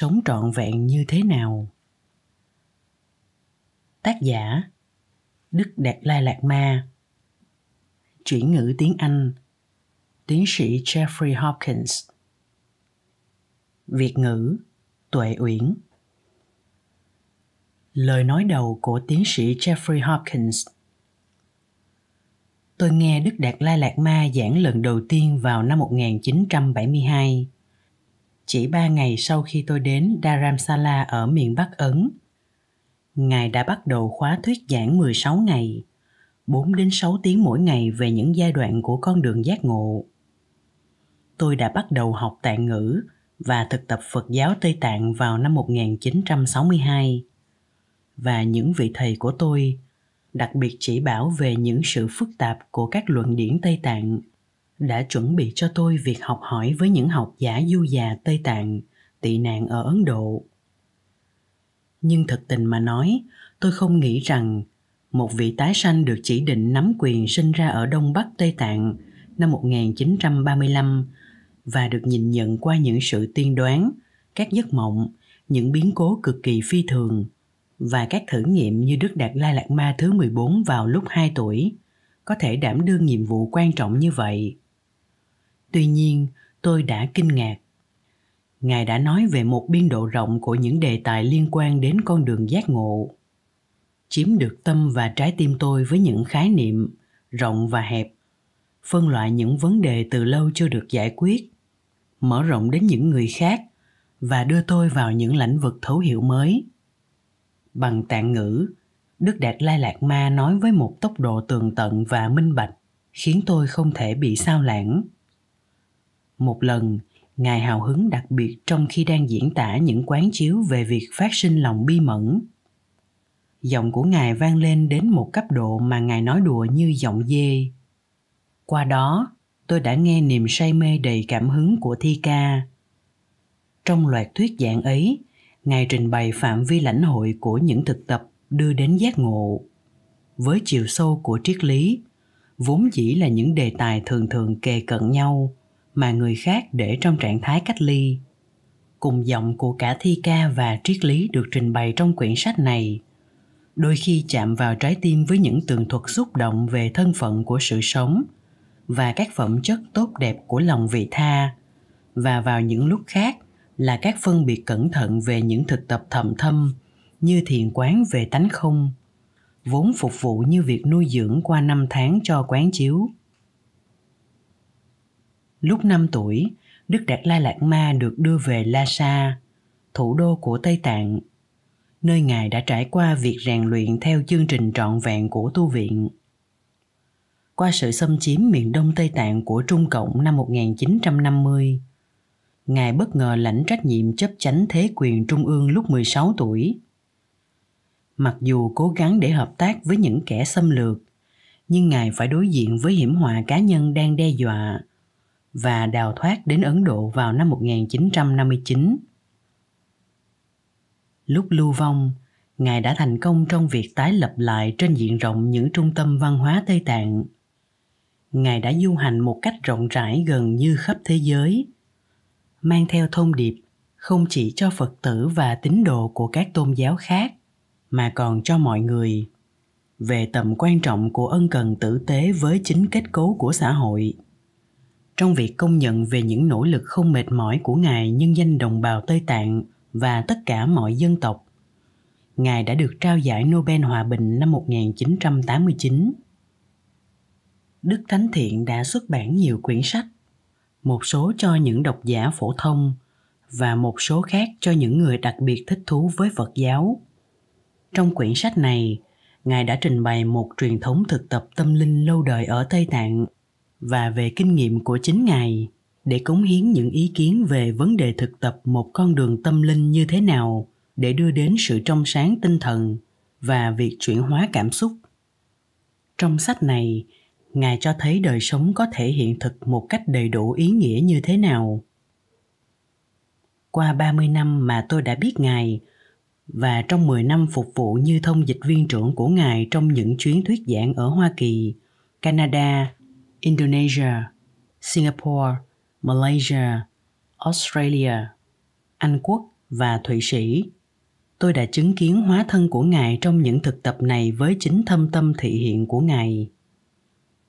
sống trọn vẹn như thế nào tác giả đức đạt lai lạc ma chuyển ngữ tiếng anh tiến sĩ jeffrey hopkins việt ngữ tuệ uyển lời nói đầu của tiến sĩ jeffrey hopkins tôi nghe Đức Đạt Lai Lạt Ma giảng lần đầu tiên vào năm 1972 chỉ ba ngày sau khi tôi đến Dharamsala ở miền Bắc Ấn. Ngài đã bắt đầu khóa thuyết giảng 16 ngày, 4 đến 6 tiếng mỗi ngày về những giai đoạn của con đường giác ngộ. Tôi đã bắt đầu học tạng ngữ và thực tập Phật giáo Tây Tạng vào năm 1962. Và những vị thầy của tôi đặc biệt chỉ bảo về những sự phức tạp của các luận điển Tây Tạng – đã chuẩn bị cho tôi việc học hỏi với những học giả du già Tây Tạng, tị nạn ở Ấn Độ. Nhưng thật tình mà nói, tôi không nghĩ rằng một vị tái sanh được chỉ định nắm quyền sinh ra ở Đông Bắc Tây Tạng năm 1935 và được nhìn nhận qua những sự tiên đoán, các giấc mộng, những biến cố cực kỳ phi thường và các thử nghiệm như Đức Đạt Lai Lạt Ma thứ 14 vào lúc 2 tuổi có thể đảm đương nhiệm vụ quan trọng như vậy. Tuy nhiên, tôi đã kinh ngạc. Ngài đã nói về một biên độ rộng của những đề tài liên quan đến con đường giác ngộ. Chiếm được tâm và trái tim tôi với những khái niệm rộng và hẹp, phân loại những vấn đề từ lâu chưa được giải quyết, mở rộng đến những người khác và đưa tôi vào những lĩnh vực thấu hiểu mới. Bằng tạng ngữ, Đức Đạt Lai Lạc Ma nói với một tốc độ tường tận và minh bạch, khiến tôi không thể bị sao lãng. Một lần, Ngài hào hứng đặc biệt trong khi đang diễn tả những quán chiếu về việc phát sinh lòng bi mẫn. Giọng của Ngài vang lên đến một cấp độ mà Ngài nói đùa như giọng dê. Qua đó, tôi đã nghe niềm say mê đầy cảm hứng của thi ca. Trong loạt thuyết giảng ấy, Ngài trình bày phạm vi lãnh hội của những thực tập đưa đến giác ngộ. Với chiều sâu của triết lý, vốn chỉ là những đề tài thường thường kề cận nhau – mà người khác để trong trạng thái cách ly cùng giọng của cả thi ca và triết lý được trình bày trong quyển sách này đôi khi chạm vào trái tim với những tường thuật xúc động về thân phận của sự sống và các phẩm chất tốt đẹp của lòng vị tha và vào những lúc khác là các phân biệt cẩn thận về những thực tập thầm thâm như thiền quán về tánh không vốn phục vụ như việc nuôi dưỡng qua năm tháng cho quán chiếu Lúc 5 tuổi, Đức Đạt Lai Lạt Ma được đưa về Lhasa, thủ đô của Tây Tạng, nơi Ngài đã trải qua việc rèn luyện theo chương trình trọn vẹn của tu viện. Qua sự xâm chiếm miền Đông Tây Tạng của Trung Cộng năm 1950, Ngài bất ngờ lãnh trách nhiệm chấp chánh thế quyền trung ương lúc 16 tuổi. Mặc dù cố gắng để hợp tác với những kẻ xâm lược, nhưng Ngài phải đối diện với hiểm họa cá nhân đang đe dọa – và đào thoát đến Ấn Độ vào năm 1959. Lúc lưu vong, Ngài đã thành công trong việc tái lập lại trên diện rộng những trung tâm văn hóa Tây Tạng. Ngài đã du hành một cách rộng rãi gần như khắp thế giới, mang theo thông điệp không chỉ cho Phật tử và tín đồ của các tôn giáo khác, mà còn cho mọi người về tầm quan trọng của ân cần tử tế với chính kết cấu của xã hội trong việc công nhận về những nỗ lực không mệt mỏi của Ngài nhân danh đồng bào Tây Tạng và tất cả mọi dân tộc. Ngài đã được trao giải Nobel Hòa Bình năm 1989. Đức Thánh Thiện đã xuất bản nhiều quyển sách, một số cho những độc giả phổ thông và một số khác cho những người đặc biệt thích thú với Phật giáo. Trong quyển sách này, Ngài đã trình bày một truyền thống thực tập tâm linh lâu đời ở Tây Tạng và về kinh nghiệm của chính Ngài để cống hiến những ý kiến về vấn đề thực tập một con đường tâm linh như thế nào để đưa đến sự trong sáng tinh thần và việc chuyển hóa cảm xúc. Trong sách này, Ngài cho thấy đời sống có thể hiện thực một cách đầy đủ ý nghĩa như thế nào. Qua 30 năm mà tôi đã biết Ngài, và trong 10 năm phục vụ như thông dịch viên trưởng của Ngài trong những chuyến thuyết giảng ở Hoa Kỳ, Canada Indonesia, Singapore, Malaysia, Australia, Anh Quốc và Thụy Sĩ. Tôi đã chứng kiến hóa thân của Ngài trong những thực tập này với chính thâm tâm thị hiện của Ngài.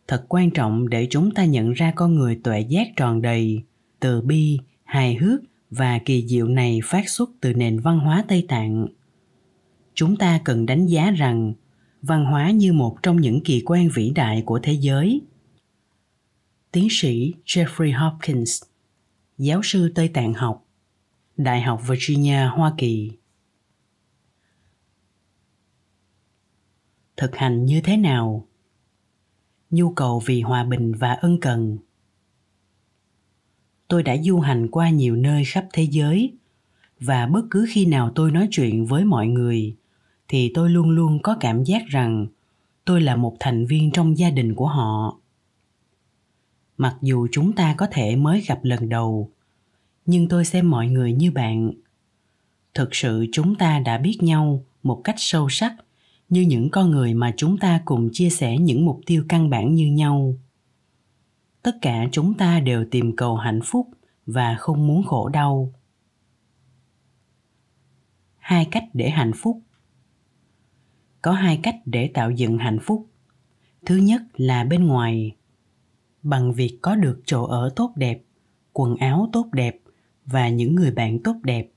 Thật quan trọng để chúng ta nhận ra con người tuệ giác tròn đầy, từ bi, hài hước và kỳ diệu này phát xuất từ nền văn hóa Tây Tạng. Chúng ta cần đánh giá rằng văn hóa như một trong những kỳ quan vĩ đại của thế giới – tiến sĩ Jeffrey Hopkins, giáo sư Tây Tạng học, Đại học Virginia, Hoa Kỳ. Thực hành như thế nào? Nhu cầu vì hòa bình và ân cần. Tôi đã du hành qua nhiều nơi khắp thế giới và bất cứ khi nào tôi nói chuyện với mọi người thì tôi luôn luôn có cảm giác rằng tôi là một thành viên trong gia đình của họ mặc dù chúng ta có thể mới gặp lần đầu nhưng tôi xem mọi người như bạn thực sự chúng ta đã biết nhau một cách sâu sắc như những con người mà chúng ta cùng chia sẻ những mục tiêu căn bản như nhau tất cả chúng ta đều tìm cầu hạnh phúc và không muốn khổ đau hai cách để hạnh phúc có hai cách để tạo dựng hạnh phúc thứ nhất là bên ngoài bằng việc có được chỗ ở tốt đẹp quần áo tốt đẹp và những người bạn tốt đẹp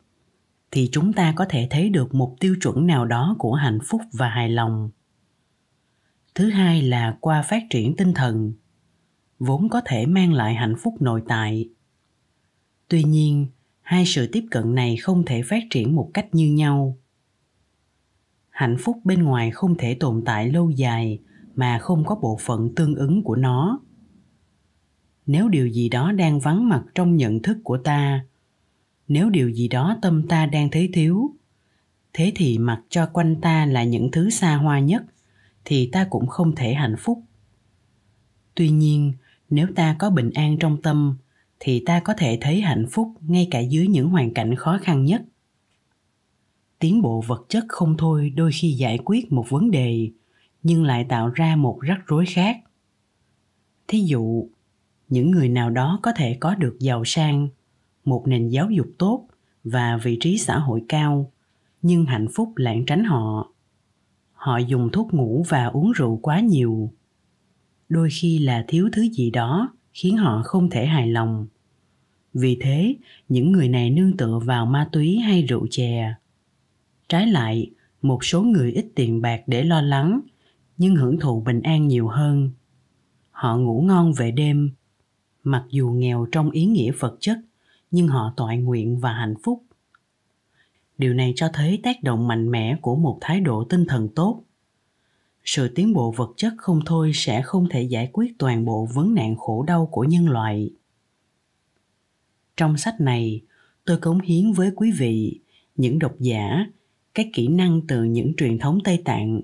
thì chúng ta có thể thấy được một tiêu chuẩn nào đó của hạnh phúc và hài lòng thứ hai là qua phát triển tinh thần vốn có thể mang lại hạnh phúc nội tại tuy nhiên hai sự tiếp cận này không thể phát triển một cách như nhau hạnh phúc bên ngoài không thể tồn tại lâu dài mà không có bộ phận tương ứng của nó nếu điều gì đó đang vắng mặt trong nhận thức của ta nếu điều gì đó tâm ta đang thấy thiếu thế thì mặc cho quanh ta là những thứ xa hoa nhất thì ta cũng không thể hạnh phúc tuy nhiên nếu ta có bình an trong tâm thì ta có thể thấy hạnh phúc ngay cả dưới những hoàn cảnh khó khăn nhất tiến bộ vật chất không thôi đôi khi giải quyết một vấn đề nhưng lại tạo ra một rắc rối khác thí dụ những người nào đó có thể có được giàu sang một nền giáo dục tốt và vị trí xã hội cao nhưng hạnh phúc lảng tránh họ họ dùng thuốc ngủ và uống rượu quá nhiều đôi khi là thiếu thứ gì đó khiến họ không thể hài lòng vì thế những người này nương tựa vào ma túy hay rượu chè trái lại một số người ít tiền bạc để lo lắng nhưng hưởng thụ bình an nhiều hơn họ ngủ ngon về đêm mặc dù nghèo trong ý nghĩa vật chất nhưng họ toại nguyện và hạnh phúc điều này cho thấy tác động mạnh mẽ của một thái độ tinh thần tốt sự tiến bộ vật chất không thôi sẽ không thể giải quyết toàn bộ vấn nạn khổ đau của nhân loại trong sách này tôi cống hiến với quý vị những độc giả các kỹ năng từ những truyền thống tây tạng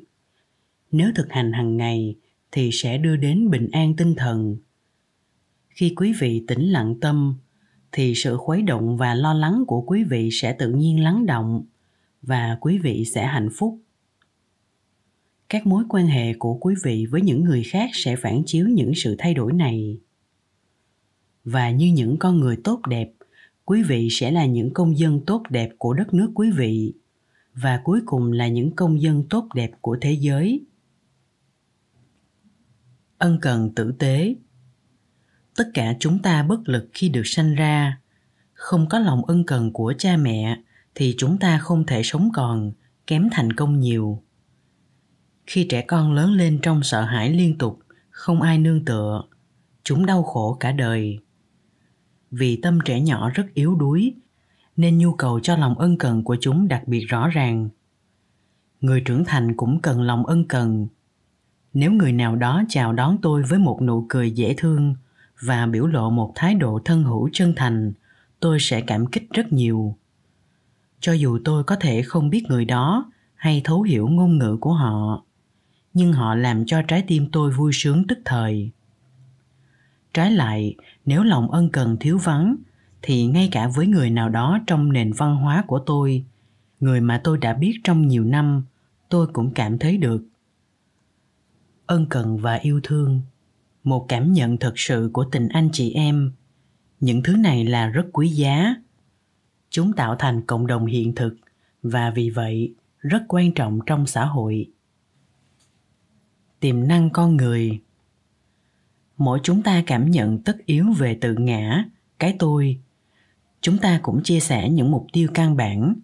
nếu thực hành hàng ngày thì sẽ đưa đến bình an tinh thần khi quý vị tĩnh lặng tâm thì sự khuấy động và lo lắng của quý vị sẽ tự nhiên lắng động và quý vị sẽ hạnh phúc các mối quan hệ của quý vị với những người khác sẽ phản chiếu những sự thay đổi này và như những con người tốt đẹp quý vị sẽ là những công dân tốt đẹp của đất nước quý vị và cuối cùng là những công dân tốt đẹp của thế giới ân cần tử tế tất cả chúng ta bất lực khi được sanh ra không có lòng ân cần của cha mẹ thì chúng ta không thể sống còn kém thành công nhiều khi trẻ con lớn lên trong sợ hãi liên tục không ai nương tựa chúng đau khổ cả đời vì tâm trẻ nhỏ rất yếu đuối nên nhu cầu cho lòng ân cần của chúng đặc biệt rõ ràng người trưởng thành cũng cần lòng ân cần nếu người nào đó chào đón tôi với một nụ cười dễ thương và biểu lộ một thái độ thân hữu chân thành tôi sẽ cảm kích rất nhiều cho dù tôi có thể không biết người đó hay thấu hiểu ngôn ngữ của họ nhưng họ làm cho trái tim tôi vui sướng tức thời trái lại nếu lòng ân cần thiếu vắng thì ngay cả với người nào đó trong nền văn hóa của tôi người mà tôi đã biết trong nhiều năm tôi cũng cảm thấy được ân cần và yêu thương một cảm nhận thật sự của tình anh chị em những thứ này là rất quý giá chúng tạo thành cộng đồng hiện thực và vì vậy rất quan trọng trong xã hội tiềm năng con người mỗi chúng ta cảm nhận tất yếu về tự ngã cái tôi chúng ta cũng chia sẻ những mục tiêu căn bản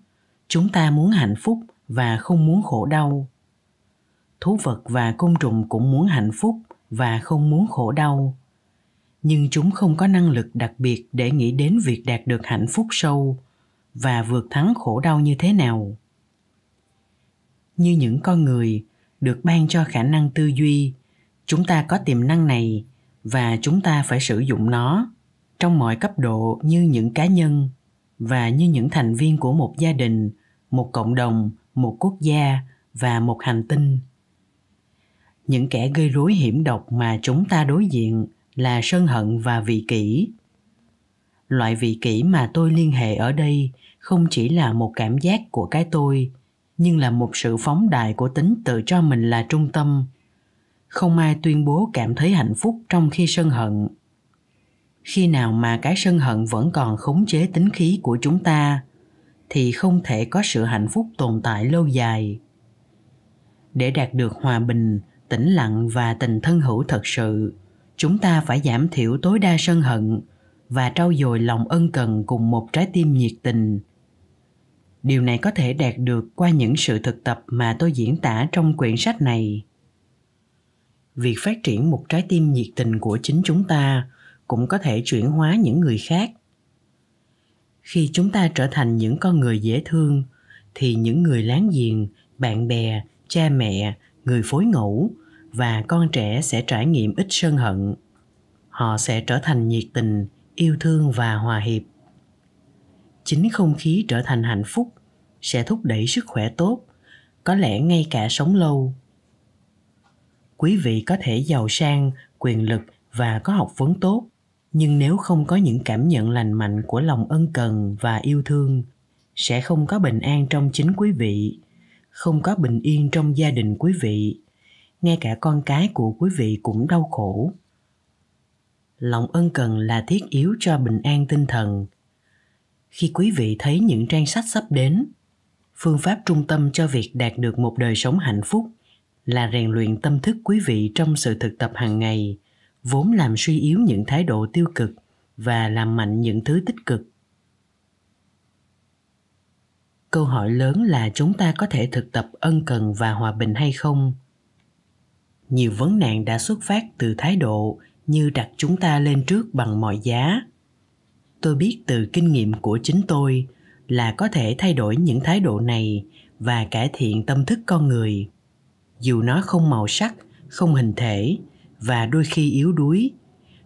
chúng ta muốn hạnh phúc và không muốn khổ đau thú vật và côn trùng cũng muốn hạnh phúc và không muốn khổ đau nhưng chúng không có năng lực đặc biệt để nghĩ đến việc đạt được hạnh phúc sâu và vượt thắng khổ đau như thế nào như những con người được ban cho khả năng tư duy chúng ta có tiềm năng này và chúng ta phải sử dụng nó trong mọi cấp độ như những cá nhân và như những thành viên của một gia đình một cộng đồng một quốc gia và một hành tinh những kẻ gây rối hiểm độc mà chúng ta đối diện là sân hận và vị kỷ loại vị kỷ mà tôi liên hệ ở đây không chỉ là một cảm giác của cái tôi nhưng là một sự phóng đại của tính tự cho mình là trung tâm không ai tuyên bố cảm thấy hạnh phúc trong khi sân hận khi nào mà cái sân hận vẫn còn khống chế tính khí của chúng ta thì không thể có sự hạnh phúc tồn tại lâu dài để đạt được hòa bình tĩnh lặng và tình thân hữu thật sự chúng ta phải giảm thiểu tối đa sân hận và trau dồi lòng ân cần cùng một trái tim nhiệt tình điều này có thể đạt được qua những sự thực tập mà tôi diễn tả trong quyển sách này việc phát triển một trái tim nhiệt tình của chính chúng ta cũng có thể chuyển hóa những người khác khi chúng ta trở thành những con người dễ thương thì những người láng giềng bạn bè cha mẹ người phối ngẫu và con trẻ sẽ trải nghiệm ít sân hận họ sẽ trở thành nhiệt tình yêu thương và hòa hiệp chính không khí trở thành hạnh phúc sẽ thúc đẩy sức khỏe tốt có lẽ ngay cả sống lâu quý vị có thể giàu sang quyền lực và có học vấn tốt nhưng nếu không có những cảm nhận lành mạnh của lòng ân cần và yêu thương sẽ không có bình an trong chính quý vị không có bình yên trong gia đình quý vị ngay cả con cái của quý vị cũng đau khổ lòng ân cần là thiết yếu cho bình an tinh thần khi quý vị thấy những trang sách sắp đến phương pháp trung tâm cho việc đạt được một đời sống hạnh phúc là rèn luyện tâm thức quý vị trong sự thực tập hàng ngày vốn làm suy yếu những thái độ tiêu cực và làm mạnh những thứ tích cực câu hỏi lớn là chúng ta có thể thực tập ân cần và hòa bình hay không nhiều vấn nạn đã xuất phát từ thái độ như đặt chúng ta lên trước bằng mọi giá tôi biết từ kinh nghiệm của chính tôi là có thể thay đổi những thái độ này và cải thiện tâm thức con người dù nó không màu sắc không hình thể và đôi khi yếu đuối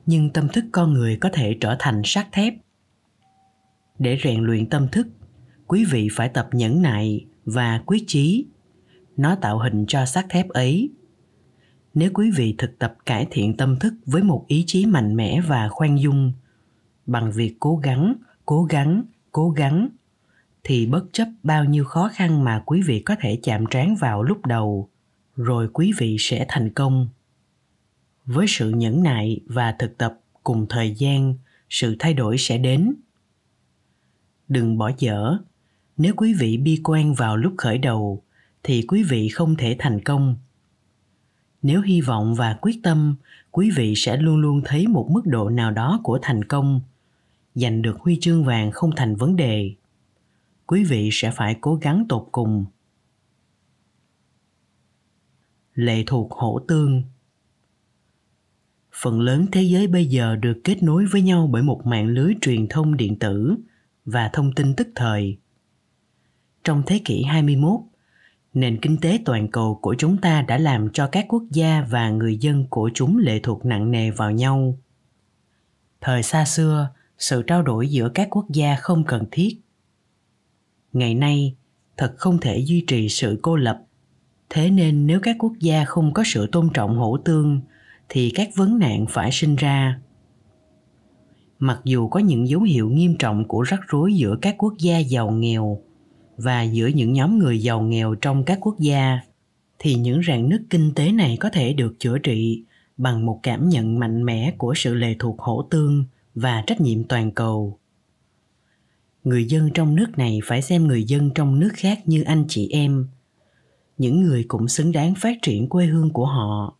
nhưng tâm thức con người có thể trở thành sắt thép để rèn luyện tâm thức quý vị phải tập nhẫn nại và quyết chí. Nó tạo hình cho sắt thép ấy. Nếu quý vị thực tập cải thiện tâm thức với một ý chí mạnh mẽ và khoan dung, bằng việc cố gắng, cố gắng, cố gắng, thì bất chấp bao nhiêu khó khăn mà quý vị có thể chạm trán vào lúc đầu, rồi quý vị sẽ thành công. Với sự nhẫn nại và thực tập cùng thời gian, sự thay đổi sẽ đến. Đừng bỏ dở nếu quý vị bi quan vào lúc khởi đầu thì quý vị không thể thành công nếu hy vọng và quyết tâm quý vị sẽ luôn luôn thấy một mức độ nào đó của thành công giành được huy chương vàng không thành vấn đề quý vị sẽ phải cố gắng tột cùng lệ thuộc hổ tương phần lớn thế giới bây giờ được kết nối với nhau bởi một mạng lưới truyền thông điện tử và thông tin tức thời trong thế kỷ 21. Nền kinh tế toàn cầu của chúng ta đã làm cho các quốc gia và người dân của chúng lệ thuộc nặng nề vào nhau. Thời xa xưa, sự trao đổi giữa các quốc gia không cần thiết. Ngày nay, thật không thể duy trì sự cô lập. Thế nên nếu các quốc gia không có sự tôn trọng hỗ tương thì các vấn nạn phải sinh ra mặc dù có những dấu hiệu nghiêm trọng của rắc rối giữa các quốc gia giàu nghèo và giữa những nhóm người giàu nghèo trong các quốc gia thì những rạn nứt kinh tế này có thể được chữa trị bằng một cảm nhận mạnh mẽ của sự lệ thuộc hỗ tương và trách nhiệm toàn cầu người dân trong nước này phải xem người dân trong nước khác như anh chị em những người cũng xứng đáng phát triển quê hương của họ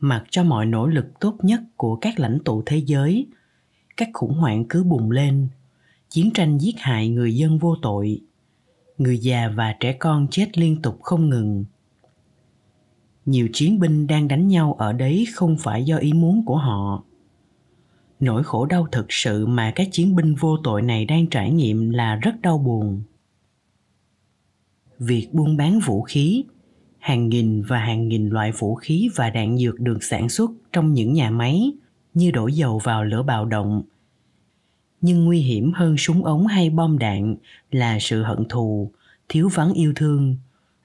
mặc cho mọi nỗ lực tốt nhất của các lãnh tụ thế giới các khủng hoảng cứ bùng lên chiến tranh giết hại người dân vô tội người già và trẻ con chết liên tục không ngừng nhiều chiến binh đang đánh nhau ở đấy không phải do ý muốn của họ nỗi khổ đau thực sự mà các chiến binh vô tội này đang trải nghiệm là rất đau buồn việc buôn bán vũ khí hàng nghìn và hàng nghìn loại vũ khí và đạn dược được sản xuất trong những nhà máy như đổ dầu vào lửa bạo động nhưng nguy hiểm hơn súng ống hay bom đạn là sự hận thù thiếu vắng yêu thương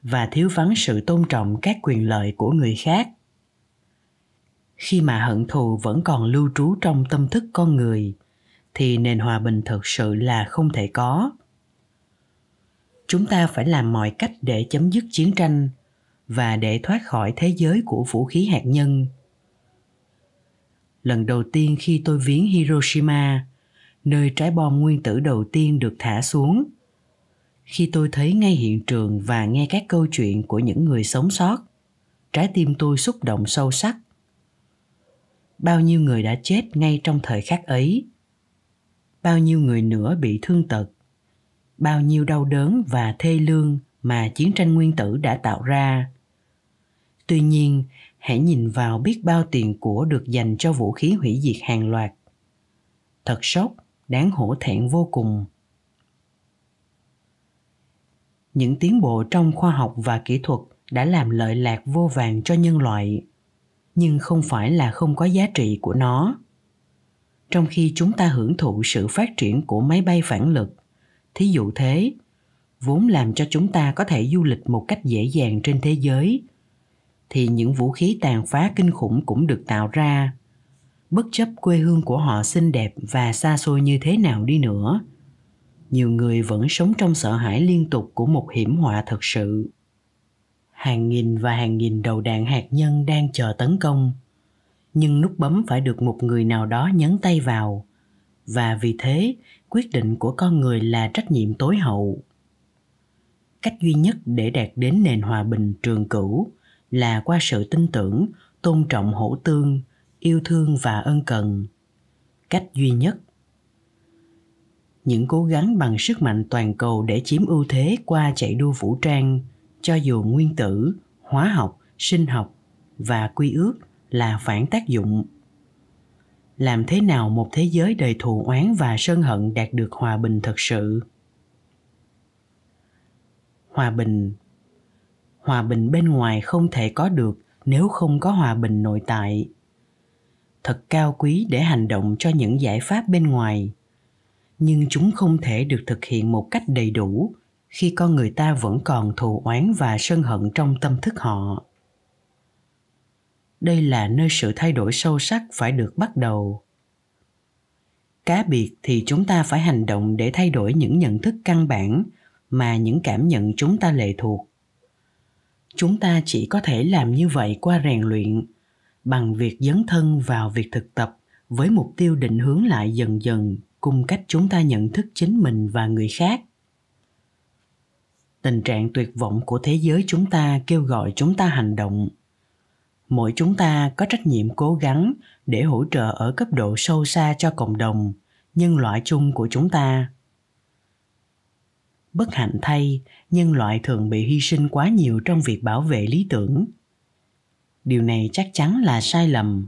và thiếu vắng sự tôn trọng các quyền lợi của người khác khi mà hận thù vẫn còn lưu trú trong tâm thức con người thì nền hòa bình thực sự là không thể có chúng ta phải làm mọi cách để chấm dứt chiến tranh và để thoát khỏi thế giới của vũ khí hạt nhân lần đầu tiên khi tôi viếng hiroshima nơi trái bom nguyên tử đầu tiên được thả xuống. Khi tôi thấy ngay hiện trường và nghe các câu chuyện của những người sống sót, trái tim tôi xúc động sâu sắc. Bao nhiêu người đã chết ngay trong thời khắc ấy. Bao nhiêu người nữa bị thương tật. Bao nhiêu đau đớn và thê lương mà chiến tranh nguyên tử đã tạo ra. Tuy nhiên, hãy nhìn vào biết bao tiền của được dành cho vũ khí hủy diệt hàng loạt. Thật sốc đáng hổ thẹn vô cùng những tiến bộ trong khoa học và kỹ thuật đã làm lợi lạc vô vàng cho nhân loại nhưng không phải là không có giá trị của nó trong khi chúng ta hưởng thụ sự phát triển của máy bay phản lực thí dụ thế vốn làm cho chúng ta có thể du lịch một cách dễ dàng trên thế giới thì những vũ khí tàn phá kinh khủng cũng được tạo ra bất chấp quê hương của họ xinh đẹp và xa xôi như thế nào đi nữa nhiều người vẫn sống trong sợ hãi liên tục của một hiểm họa thật sự hàng nghìn và hàng nghìn đầu đạn hạt nhân đang chờ tấn công nhưng nút bấm phải được một người nào đó nhấn tay vào và vì thế quyết định của con người là trách nhiệm tối hậu cách duy nhất để đạt đến nền hòa bình trường cửu là qua sự tin tưởng tôn trọng hổ tương yêu thương và ân cần cách duy nhất những cố gắng bằng sức mạnh toàn cầu để chiếm ưu thế qua chạy đua vũ trang cho dù nguyên tử hóa học sinh học và quy ước là phản tác dụng làm thế nào một thế giới đầy thù oán và sân hận đạt được hòa bình thật sự hòa bình hòa bình bên ngoài không thể có được nếu không có hòa bình nội tại thật cao quý để hành động cho những giải pháp bên ngoài nhưng chúng không thể được thực hiện một cách đầy đủ khi con người ta vẫn còn thù oán và sân hận trong tâm thức họ đây là nơi sự thay đổi sâu sắc phải được bắt đầu cá biệt thì chúng ta phải hành động để thay đổi những nhận thức căn bản mà những cảm nhận chúng ta lệ thuộc chúng ta chỉ có thể làm như vậy qua rèn luyện bằng việc dấn thân vào việc thực tập với mục tiêu định hướng lại dần dần cùng cách chúng ta nhận thức chính mình và người khác tình trạng tuyệt vọng của thế giới chúng ta kêu gọi chúng ta hành động mỗi chúng ta có trách nhiệm cố gắng để hỗ trợ ở cấp độ sâu xa cho cộng đồng nhân loại chung của chúng ta bất hạnh thay nhân loại thường bị hy sinh quá nhiều trong việc bảo vệ lý tưởng điều này chắc chắn là sai lầm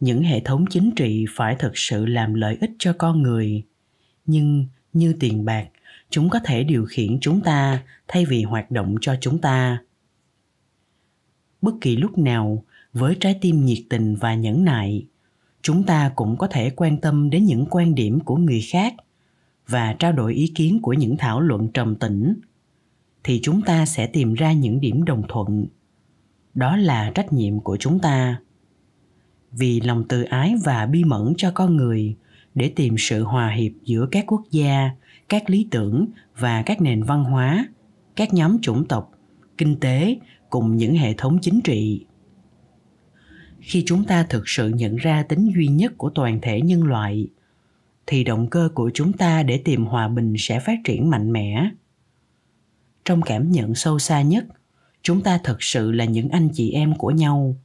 những hệ thống chính trị phải thực sự làm lợi ích cho con người nhưng như tiền bạc chúng có thể điều khiển chúng ta thay vì hoạt động cho chúng ta bất kỳ lúc nào với trái tim nhiệt tình và nhẫn nại chúng ta cũng có thể quan tâm đến những quan điểm của người khác và trao đổi ý kiến của những thảo luận trầm tĩnh thì chúng ta sẽ tìm ra những điểm đồng thuận đó là trách nhiệm của chúng ta vì lòng từ ái và bi mẫn cho con người để tìm sự hòa hiệp giữa các quốc gia các lý tưởng và các nền văn hóa các nhóm chủng tộc kinh tế cùng những hệ thống chính trị khi chúng ta thực sự nhận ra tính duy nhất của toàn thể nhân loại thì động cơ của chúng ta để tìm hòa bình sẽ phát triển mạnh mẽ trong cảm nhận sâu xa nhất chúng ta thật sự là những anh chị em của nhau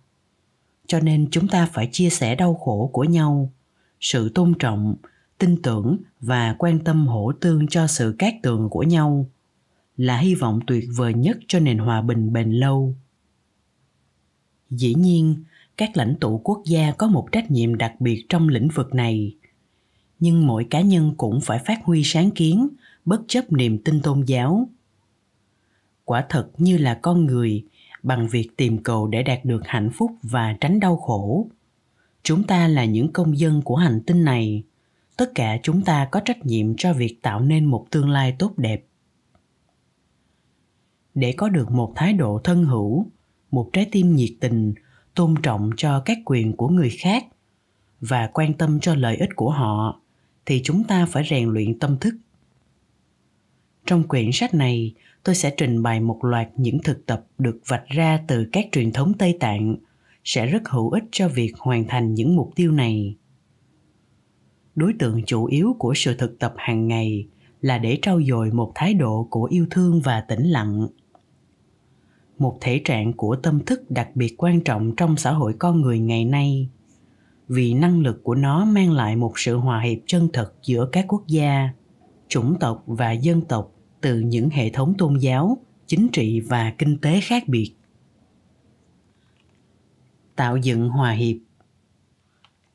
cho nên chúng ta phải chia sẻ đau khổ của nhau sự tôn trọng tin tưởng và quan tâm hỗ tương cho sự cát tường của nhau là hy vọng tuyệt vời nhất cho nền hòa bình bền lâu dĩ nhiên các lãnh tụ quốc gia có một trách nhiệm đặc biệt trong lĩnh vực này nhưng mỗi cá nhân cũng phải phát huy sáng kiến bất chấp niềm tin tôn giáo quả thật như là con người bằng việc tìm cầu để đạt được hạnh phúc và tránh đau khổ chúng ta là những công dân của hành tinh này tất cả chúng ta có trách nhiệm cho việc tạo nên một tương lai tốt đẹp để có được một thái độ thân hữu một trái tim nhiệt tình tôn trọng cho các quyền của người khác và quan tâm cho lợi ích của họ thì chúng ta phải rèn luyện tâm thức trong quyển sách này, tôi sẽ trình bày một loạt những thực tập được vạch ra từ các truyền thống Tây Tạng sẽ rất hữu ích cho việc hoàn thành những mục tiêu này. Đối tượng chủ yếu của sự thực tập hàng ngày là để trau dồi một thái độ của yêu thương và tĩnh lặng. Một thể trạng của tâm thức đặc biệt quan trọng trong xã hội con người ngày nay vì năng lực của nó mang lại một sự hòa hiệp chân thật giữa các quốc gia, chủng tộc và dân tộc từ những hệ thống tôn giáo chính trị và kinh tế khác biệt tạo dựng hòa hiệp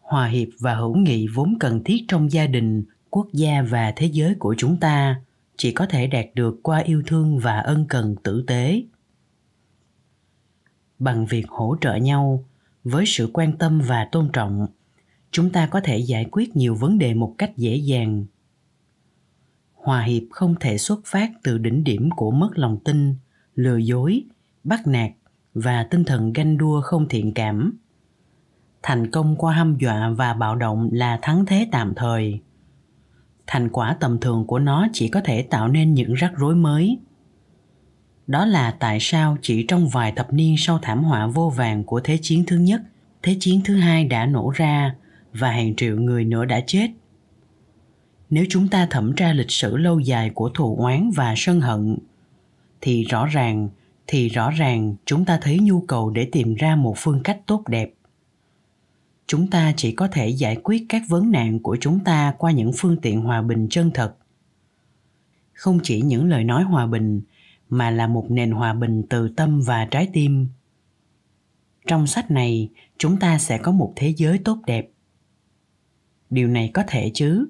hòa hiệp và hữu nghị vốn cần thiết trong gia đình quốc gia và thế giới của chúng ta chỉ có thể đạt được qua yêu thương và ân cần tử tế bằng việc hỗ trợ nhau với sự quan tâm và tôn trọng chúng ta có thể giải quyết nhiều vấn đề một cách dễ dàng Hòa Hiệp không thể xuất phát từ đỉnh điểm của mất lòng tin, lừa dối, bắt nạt và tinh thần ganh đua không thiện cảm. Thành công qua hăm dọa và bạo động là thắng thế tạm thời. Thành quả tầm thường của nó chỉ có thể tạo nên những rắc rối mới. Đó là tại sao chỉ trong vài thập niên sau thảm họa vô vàng của Thế chiến thứ nhất, Thế chiến thứ hai đã nổ ra và hàng triệu người nữa đã chết nếu chúng ta thẩm tra lịch sử lâu dài của thù oán và sân hận thì rõ ràng thì rõ ràng chúng ta thấy nhu cầu để tìm ra một phương cách tốt đẹp chúng ta chỉ có thể giải quyết các vấn nạn của chúng ta qua những phương tiện hòa bình chân thật không chỉ những lời nói hòa bình mà là một nền hòa bình từ tâm và trái tim trong sách này chúng ta sẽ có một thế giới tốt đẹp điều này có thể chứ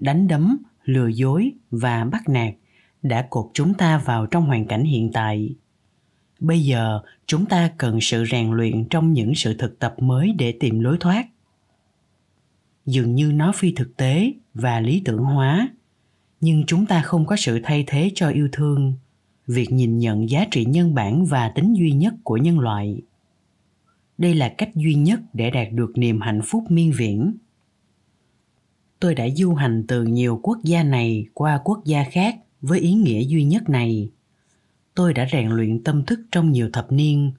đánh đấm, lừa dối và bắt nạt đã cột chúng ta vào trong hoàn cảnh hiện tại. Bây giờ, chúng ta cần sự rèn luyện trong những sự thực tập mới để tìm lối thoát. Dường như nó phi thực tế và lý tưởng hóa, nhưng chúng ta không có sự thay thế cho yêu thương, việc nhìn nhận giá trị nhân bản và tính duy nhất của nhân loại. Đây là cách duy nhất để đạt được niềm hạnh phúc miên viễn tôi đã du hành từ nhiều quốc gia này qua quốc gia khác với ý nghĩa duy nhất này tôi đã rèn luyện tâm thức trong nhiều thập niên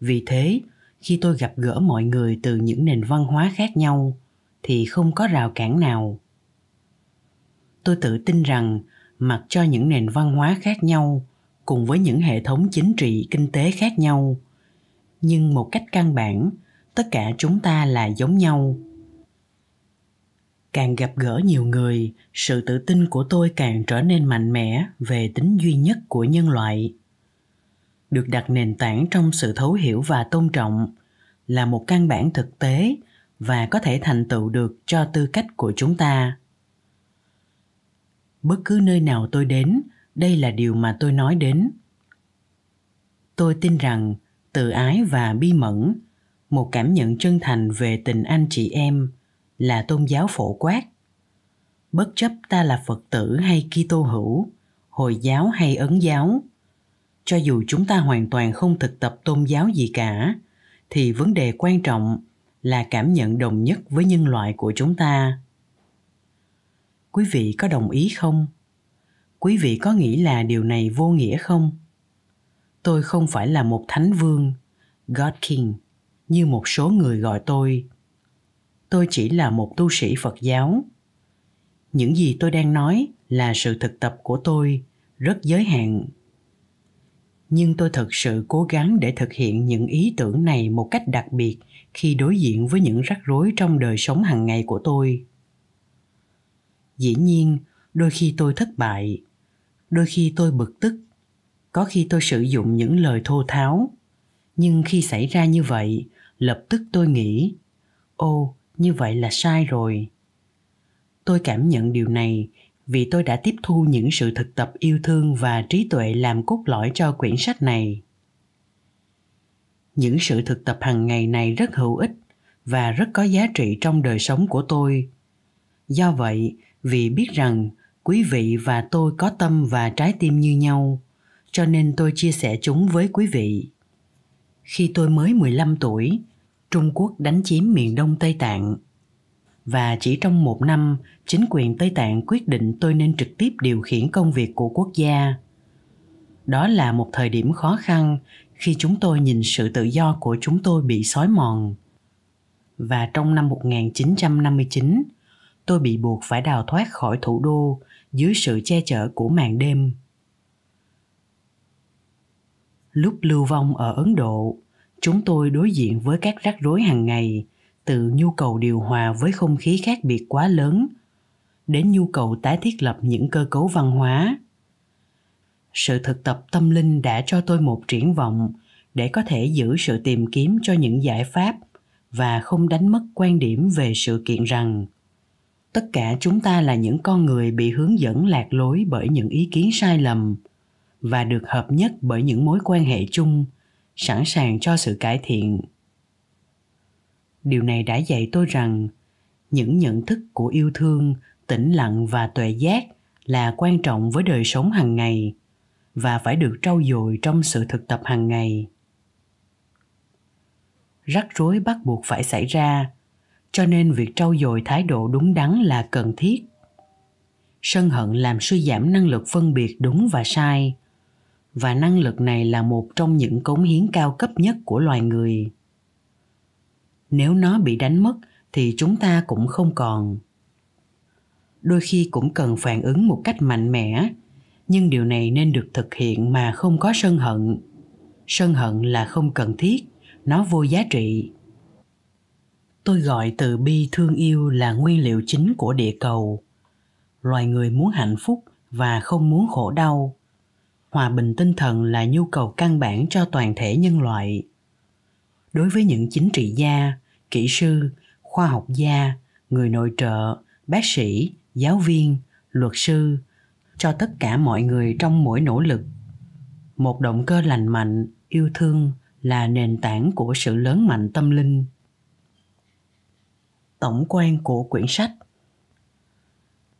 vì thế khi tôi gặp gỡ mọi người từ những nền văn hóa khác nhau thì không có rào cản nào tôi tự tin rằng mặc cho những nền văn hóa khác nhau cùng với những hệ thống chính trị kinh tế khác nhau nhưng một cách căn bản tất cả chúng ta là giống nhau càng gặp gỡ nhiều người sự tự tin của tôi càng trở nên mạnh mẽ về tính duy nhất của nhân loại được đặt nền tảng trong sự thấu hiểu và tôn trọng là một căn bản thực tế và có thể thành tựu được cho tư cách của chúng ta bất cứ nơi nào tôi đến đây là điều mà tôi nói đến tôi tin rằng tự ái và bi mẫn một cảm nhận chân thành về tình anh chị em là tôn giáo phổ quát. Bất chấp ta là Phật tử hay Kitô hữu, Hồi giáo hay Ấn giáo, cho dù chúng ta hoàn toàn không thực tập tôn giáo gì cả, thì vấn đề quan trọng là cảm nhận đồng nhất với nhân loại của chúng ta. Quý vị có đồng ý không? Quý vị có nghĩ là điều này vô nghĩa không? Tôi không phải là một thánh vương, God King, như một số người gọi tôi tôi chỉ là một tu sĩ phật giáo những gì tôi đang nói là sự thực tập của tôi rất giới hạn nhưng tôi thực sự cố gắng để thực hiện những ý tưởng này một cách đặc biệt khi đối diện với những rắc rối trong đời sống hàng ngày của tôi dĩ nhiên đôi khi tôi thất bại đôi khi tôi bực tức có khi tôi sử dụng những lời thô tháo nhưng khi xảy ra như vậy lập tức tôi nghĩ ô như vậy là sai rồi tôi cảm nhận điều này vì tôi đã tiếp thu những sự thực tập yêu thương và trí tuệ làm cốt lõi cho quyển sách này những sự thực tập hàng ngày này rất hữu ích và rất có giá trị trong đời sống của tôi do vậy vì biết rằng quý vị và tôi có tâm và trái tim như nhau cho nên tôi chia sẻ chúng với quý vị khi tôi mới 15 tuổi Trung Quốc đánh chiếm miền đông Tây Tạng. Và chỉ trong một năm, chính quyền Tây Tạng quyết định tôi nên trực tiếp điều khiển công việc của quốc gia. Đó là một thời điểm khó khăn khi chúng tôi nhìn sự tự do của chúng tôi bị xói mòn. Và trong năm 1959, tôi bị buộc phải đào thoát khỏi thủ đô dưới sự che chở của màn đêm. Lúc lưu vong ở Ấn Độ, chúng tôi đối diện với các rắc rối hàng ngày từ nhu cầu điều hòa với không khí khác biệt quá lớn đến nhu cầu tái thiết lập những cơ cấu văn hóa sự thực tập tâm linh đã cho tôi một triển vọng để có thể giữ sự tìm kiếm cho những giải pháp và không đánh mất quan điểm về sự kiện rằng tất cả chúng ta là những con người bị hướng dẫn lạc lối bởi những ý kiến sai lầm và được hợp nhất bởi những mối quan hệ chung sẵn sàng cho sự cải thiện điều này đã dạy tôi rằng những nhận thức của yêu thương tĩnh lặng và tuệ giác là quan trọng với đời sống hàng ngày và phải được trau dồi trong sự thực tập hàng ngày rắc rối bắt buộc phải xảy ra cho nên việc trau dồi thái độ đúng đắn là cần thiết sân hận làm suy giảm năng lực phân biệt đúng và sai và năng lực này là một trong những cống hiến cao cấp nhất của loài người nếu nó bị đánh mất thì chúng ta cũng không còn đôi khi cũng cần phản ứng một cách mạnh mẽ nhưng điều này nên được thực hiện mà không có sân hận sân hận là không cần thiết nó vô giá trị tôi gọi từ bi thương yêu là nguyên liệu chính của địa cầu loài người muốn hạnh phúc và không muốn khổ đau hòa bình tinh thần là nhu cầu căn bản cho toàn thể nhân loại đối với những chính trị gia kỹ sư khoa học gia người nội trợ bác sĩ giáo viên luật sư cho tất cả mọi người trong mỗi nỗ lực một động cơ lành mạnh yêu thương là nền tảng của sự lớn mạnh tâm linh tổng quan của quyển sách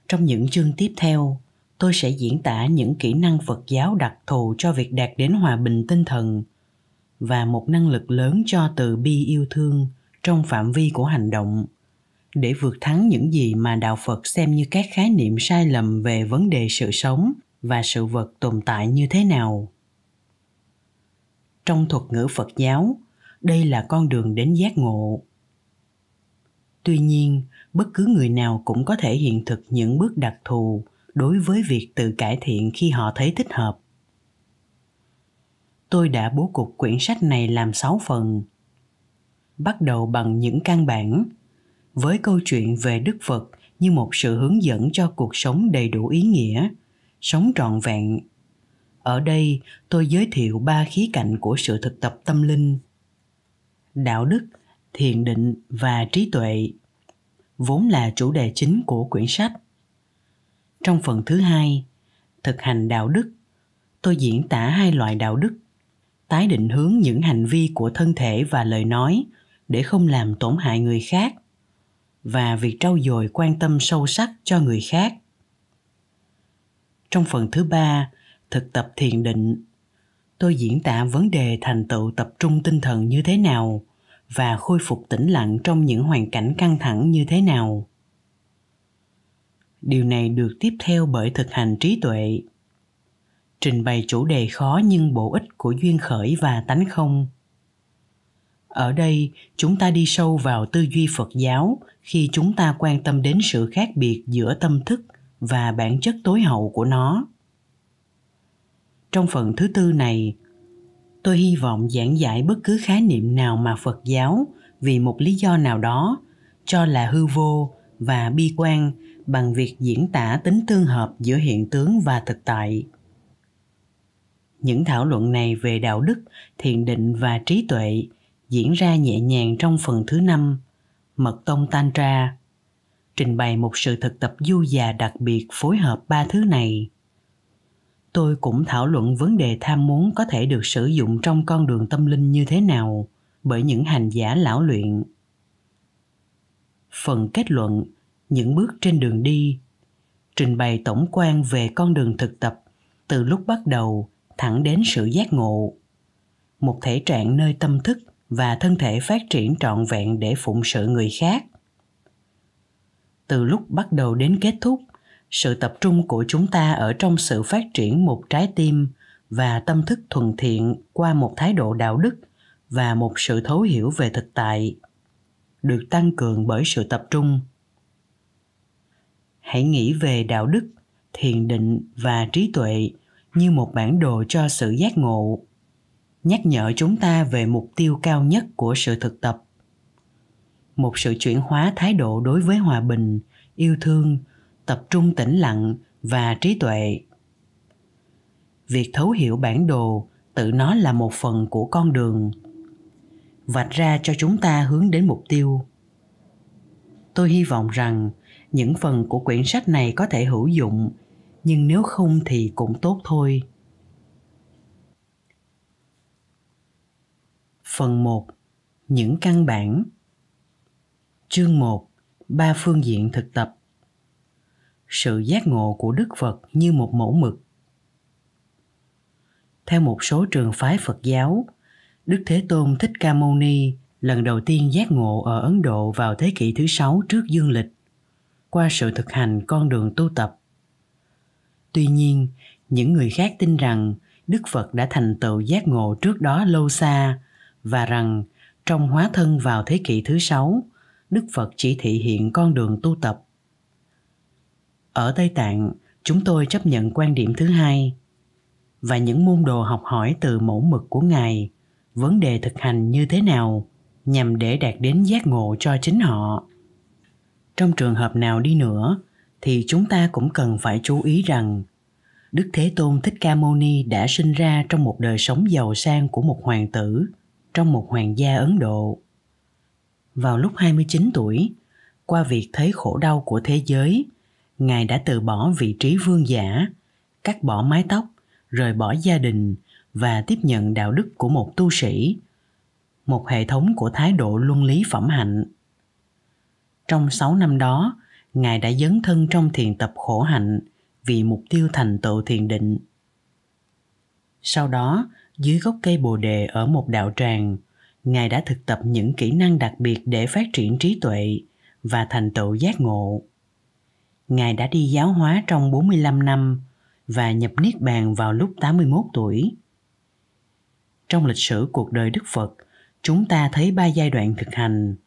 trong những chương tiếp theo tôi sẽ diễn tả những kỹ năng phật giáo đặc thù cho việc đạt đến hòa bình tinh thần và một năng lực lớn cho từ bi yêu thương trong phạm vi của hành động để vượt thắng những gì mà đạo phật xem như các khái niệm sai lầm về vấn đề sự sống và sự vật tồn tại như thế nào trong thuật ngữ phật giáo đây là con đường đến giác ngộ tuy nhiên bất cứ người nào cũng có thể hiện thực những bước đặc thù đối với việc tự cải thiện khi họ thấy thích hợp. Tôi đã bố cục quyển sách này làm 6 phần. Bắt đầu bằng những căn bản với câu chuyện về Đức Phật như một sự hướng dẫn cho cuộc sống đầy đủ ý nghĩa, sống trọn vẹn. Ở đây, tôi giới thiệu ba khía cạnh của sự thực tập tâm linh. Đạo đức, thiền định và trí tuệ vốn là chủ đề chính của quyển sách trong phần thứ hai, thực hành đạo đức, tôi diễn tả hai loại đạo đức, tái định hướng những hành vi của thân thể và lời nói để không làm tổn hại người khác và việc trau dồi quan tâm sâu sắc cho người khác. Trong phần thứ ba, thực tập thiền định, tôi diễn tả vấn đề thành tựu tập trung tinh thần như thế nào và khôi phục tĩnh lặng trong những hoàn cảnh căng thẳng như thế nào điều này được tiếp theo bởi thực hành trí tuệ trình bày chủ đề khó nhưng bổ ích của duyên khởi và tánh không ở đây chúng ta đi sâu vào tư duy phật giáo khi chúng ta quan tâm đến sự khác biệt giữa tâm thức và bản chất tối hậu của nó trong phần thứ tư này tôi hy vọng giảng giải bất cứ khái niệm nào mà phật giáo vì một lý do nào đó cho là hư vô và bi quan bằng việc diễn tả tính tương hợp giữa hiện tướng và thực tại những thảo luận này về đạo đức thiền định và trí tuệ diễn ra nhẹ nhàng trong phần thứ năm mật tông tantra trình bày một sự thực tập du già đặc biệt phối hợp ba thứ này tôi cũng thảo luận vấn đề tham muốn có thể được sử dụng trong con đường tâm linh như thế nào bởi những hành giả lão luyện phần kết luận những bước trên đường đi trình bày tổng quan về con đường thực tập từ lúc bắt đầu thẳng đến sự giác ngộ một thể trạng nơi tâm thức và thân thể phát triển trọn vẹn để phụng sự người khác từ lúc bắt đầu đến kết thúc sự tập trung của chúng ta ở trong sự phát triển một trái tim và tâm thức thuần thiện qua một thái độ đạo đức và một sự thấu hiểu về thực tại được tăng cường bởi sự tập trung hãy nghĩ về đạo đức thiền định và trí tuệ như một bản đồ cho sự giác ngộ nhắc nhở chúng ta về mục tiêu cao nhất của sự thực tập một sự chuyển hóa thái độ đối với hòa bình yêu thương tập trung tĩnh lặng và trí tuệ việc thấu hiểu bản đồ tự nó là một phần của con đường vạch ra cho chúng ta hướng đến mục tiêu tôi hy vọng rằng những phần của quyển sách này có thể hữu dụng nhưng nếu không thì cũng tốt thôi phần 1 những căn bản chương 1 ba phương diện thực tập sự giác ngộ của đức phật như một mẫu mực theo một số trường phái phật giáo đức thế tôn thích ca mâu ni lần đầu tiên giác ngộ ở ấn độ vào thế kỷ thứ sáu trước dương lịch qua sự thực hành con đường tu tập tuy nhiên những người khác tin rằng đức phật đã thành tựu giác ngộ trước đó lâu xa và rằng trong hóa thân vào thế kỷ thứ sáu đức phật chỉ thị hiện con đường tu tập ở tây tạng chúng tôi chấp nhận quan điểm thứ hai và những môn đồ học hỏi từ mẫu mực của ngài vấn đề thực hành như thế nào nhằm để đạt đến giác ngộ cho chính họ trong trường hợp nào đi nữa thì chúng ta cũng cần phải chú ý rằng Đức Thế Tôn Thích Ca Mâu Ni đã sinh ra trong một đời sống giàu sang của một hoàng tử, trong một hoàng gia Ấn Độ. Vào lúc 29 tuổi, qua việc thấy khổ đau của thế giới, Ngài đã từ bỏ vị trí vương giả, cắt bỏ mái tóc, rời bỏ gia đình và tiếp nhận đạo đức của một tu sĩ, một hệ thống của thái độ luân lý phẩm hạnh trong 6 năm đó, Ngài đã dấn thân trong thiền tập khổ hạnh vì mục tiêu thành tựu thiền định. Sau đó, dưới gốc cây bồ đề ở một đạo tràng, Ngài đã thực tập những kỹ năng đặc biệt để phát triển trí tuệ và thành tựu giác ngộ. Ngài đã đi giáo hóa trong 45 năm và nhập Niết Bàn vào lúc 81 tuổi. Trong lịch sử cuộc đời Đức Phật, chúng ta thấy ba giai đoạn thực hành –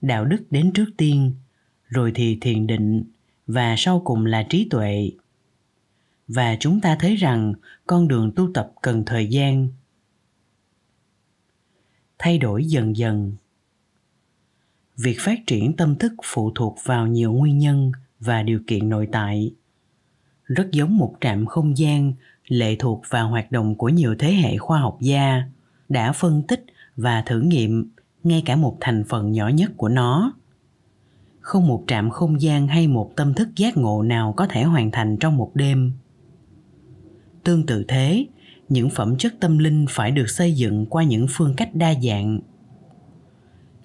đạo đức đến trước tiên rồi thì thiền định và sau cùng là trí tuệ và chúng ta thấy rằng con đường tu tập cần thời gian thay đổi dần dần việc phát triển tâm thức phụ thuộc vào nhiều nguyên nhân và điều kiện nội tại rất giống một trạm không gian lệ thuộc vào hoạt động của nhiều thế hệ khoa học gia đã phân tích và thử nghiệm ngay cả một thành phần nhỏ nhất của nó không một trạm không gian hay một tâm thức giác ngộ nào có thể hoàn thành trong một đêm tương tự thế những phẩm chất tâm linh phải được xây dựng qua những phương cách đa dạng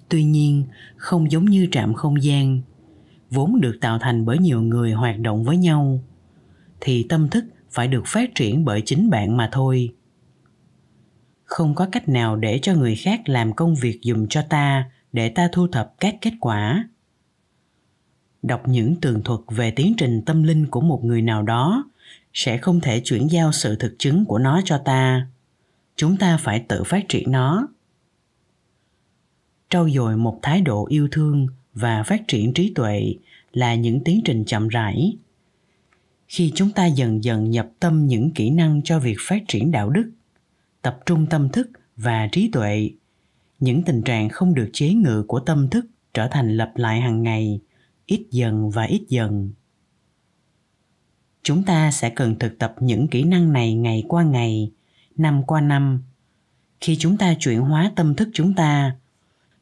tuy nhiên không giống như trạm không gian vốn được tạo thành bởi nhiều người hoạt động với nhau thì tâm thức phải được phát triển bởi chính bạn mà thôi không có cách nào để cho người khác làm công việc dùm cho ta để ta thu thập các kết quả đọc những tường thuật về tiến trình tâm linh của một người nào đó sẽ không thể chuyển giao sự thực chứng của nó cho ta chúng ta phải tự phát triển nó trau dồi một thái độ yêu thương và phát triển trí tuệ là những tiến trình chậm rãi khi chúng ta dần dần nhập tâm những kỹ năng cho việc phát triển đạo đức tập trung tâm thức và trí tuệ những tình trạng không được chế ngự của tâm thức trở thành lặp lại hàng ngày ít dần và ít dần chúng ta sẽ cần thực tập những kỹ năng này ngày qua ngày năm qua năm khi chúng ta chuyển hóa tâm thức chúng ta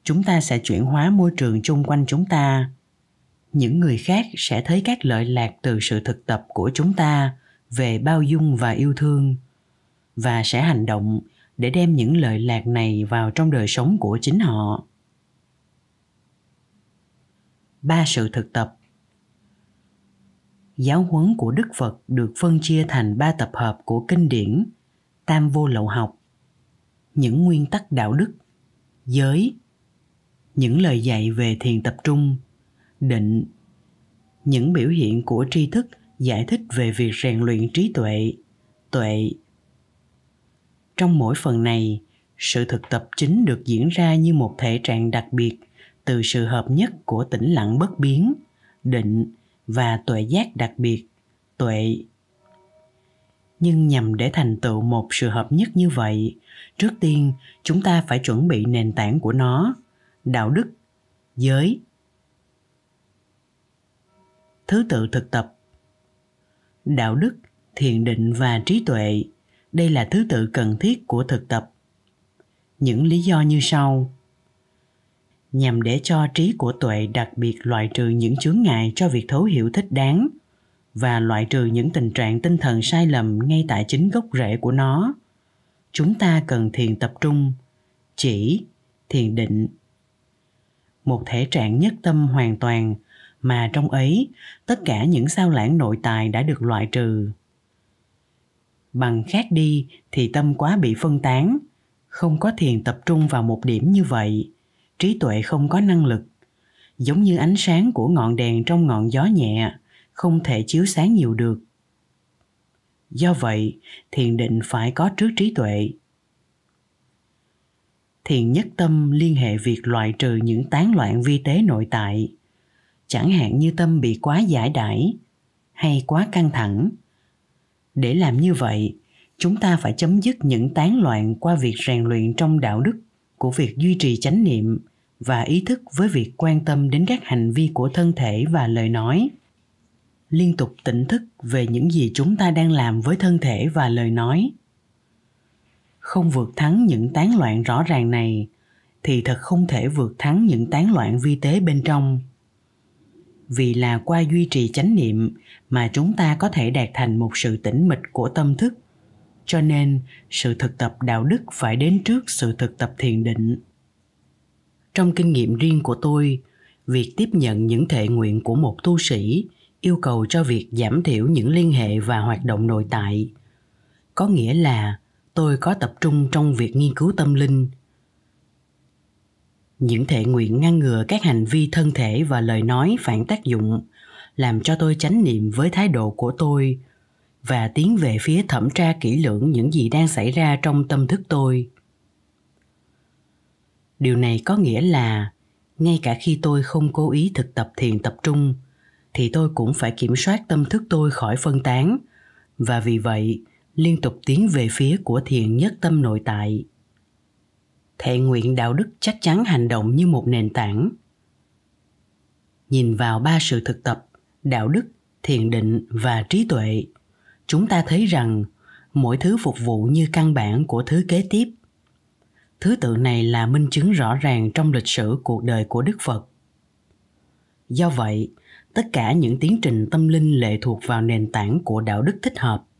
chúng ta sẽ chuyển hóa môi trường chung quanh chúng ta những người khác sẽ thấy các lợi lạc từ sự thực tập của chúng ta về bao dung và yêu thương và sẽ hành động để đem những lợi lạc này vào trong đời sống của chính họ ba sự thực tập giáo huấn của đức phật được phân chia thành ba tập hợp của kinh điển tam vô lậu học những nguyên tắc đạo đức giới những lời dạy về thiền tập trung định những biểu hiện của tri thức giải thích về việc rèn luyện trí tuệ tuệ trong mỗi phần này sự thực tập chính được diễn ra như một thể trạng đặc biệt từ sự hợp nhất của tĩnh lặng bất biến định và tuệ giác đặc biệt tuệ nhưng nhằm để thành tựu một sự hợp nhất như vậy trước tiên chúng ta phải chuẩn bị nền tảng của nó đạo đức giới thứ tự thực tập đạo đức thiền định và trí tuệ đây là thứ tự cần thiết của thực tập những lý do như sau nhằm để cho trí của tuệ đặc biệt loại trừ những chướng ngại cho việc thấu hiểu thích đáng và loại trừ những tình trạng tinh thần sai lầm ngay tại chính gốc rễ của nó chúng ta cần thiền tập trung chỉ thiền định một thể trạng nhất tâm hoàn toàn mà trong ấy tất cả những sao lãng nội tài đã được loại trừ bằng khác đi thì tâm quá bị phân tán không có thiền tập trung vào một điểm như vậy trí tuệ không có năng lực giống như ánh sáng của ngọn đèn trong ngọn gió nhẹ không thể chiếu sáng nhiều được do vậy thiền định phải có trước trí tuệ thiền nhất tâm liên hệ việc loại trừ những tán loạn vi tế nội tại chẳng hạn như tâm bị quá giải đãi hay quá căng thẳng để làm như vậy chúng ta phải chấm dứt những tán loạn qua việc rèn luyện trong đạo đức của việc duy trì chánh niệm và ý thức với việc quan tâm đến các hành vi của thân thể và lời nói liên tục tỉnh thức về những gì chúng ta đang làm với thân thể và lời nói không vượt thắng những tán loạn rõ ràng này thì thật không thể vượt thắng những tán loạn vi tế bên trong vì là qua duy trì chánh niệm mà chúng ta có thể đạt thành một sự tĩnh mịch của tâm thức cho nên sự thực tập đạo đức phải đến trước sự thực tập thiền định trong kinh nghiệm riêng của tôi việc tiếp nhận những thệ nguyện của một tu sĩ yêu cầu cho việc giảm thiểu những liên hệ và hoạt động nội tại có nghĩa là tôi có tập trung trong việc nghiên cứu tâm linh những thể nguyện ngăn ngừa các hành vi thân thể và lời nói phản tác dụng làm cho tôi chánh niệm với thái độ của tôi và tiến về phía thẩm tra kỹ lưỡng những gì đang xảy ra trong tâm thức tôi điều này có nghĩa là ngay cả khi tôi không cố ý thực tập thiền tập trung thì tôi cũng phải kiểm soát tâm thức tôi khỏi phân tán và vì vậy liên tục tiến về phía của thiền nhất tâm nội tại thệ nguyện đạo đức chắc chắn hành động như một nền tảng nhìn vào ba sự thực tập đạo đức thiền định và trí tuệ chúng ta thấy rằng mỗi thứ phục vụ như căn bản của thứ kế tiếp thứ tự này là minh chứng rõ ràng trong lịch sử cuộc đời của đức phật do vậy tất cả những tiến trình tâm linh lệ thuộc vào nền tảng của đạo đức thích hợp